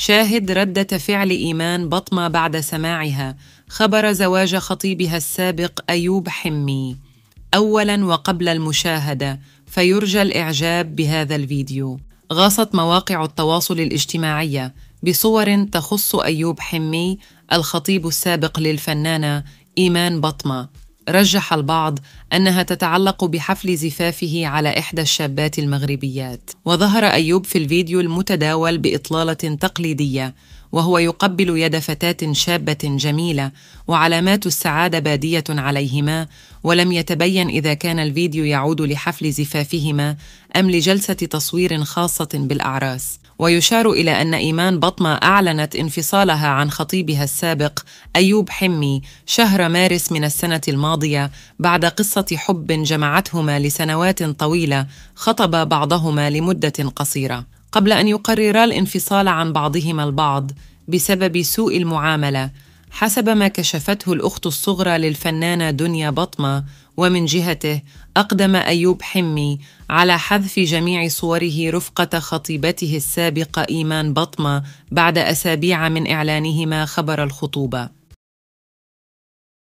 شاهد ردة فعل إيمان بطمة بعد سماعها خبر زواج خطيبها السابق أيوب حمي أولاً وقبل المشاهدة فيرجى الإعجاب بهذا الفيديو غاصت مواقع التواصل الاجتماعية بصور تخص أيوب حمي الخطيب السابق للفنانة إيمان بطمة رجح البعض انها تتعلق بحفل زفافه على احدى الشابات المغربيات وظهر ايوب في الفيديو المتداول باطلاله تقليديه وهو يقبل يد فتاه شابه جميله وعلامات السعاده باديه عليهما ولم يتبين اذا كان الفيديو يعود لحفل زفافهما ام لجلسه تصوير خاصه بالاعراس ويشار إلى أن إيمان بطمة أعلنت انفصالها عن خطيبها السابق أيوب حمي شهر مارس من السنة الماضية بعد قصة حب جمعتهما لسنوات طويلة خطب بعضهما لمدة قصيرة قبل أن يقررا الانفصال عن بعضهما البعض بسبب سوء المعاملة حسب ما كشفته الأخت الصغرى للفنانة دنيا بطمة ومن جهته أقدم أيوب حمي على حذف جميع صوره رفقة خطيبته السابقة إيمان بطمة بعد أسابيع من إعلانهما خبر الخطوبة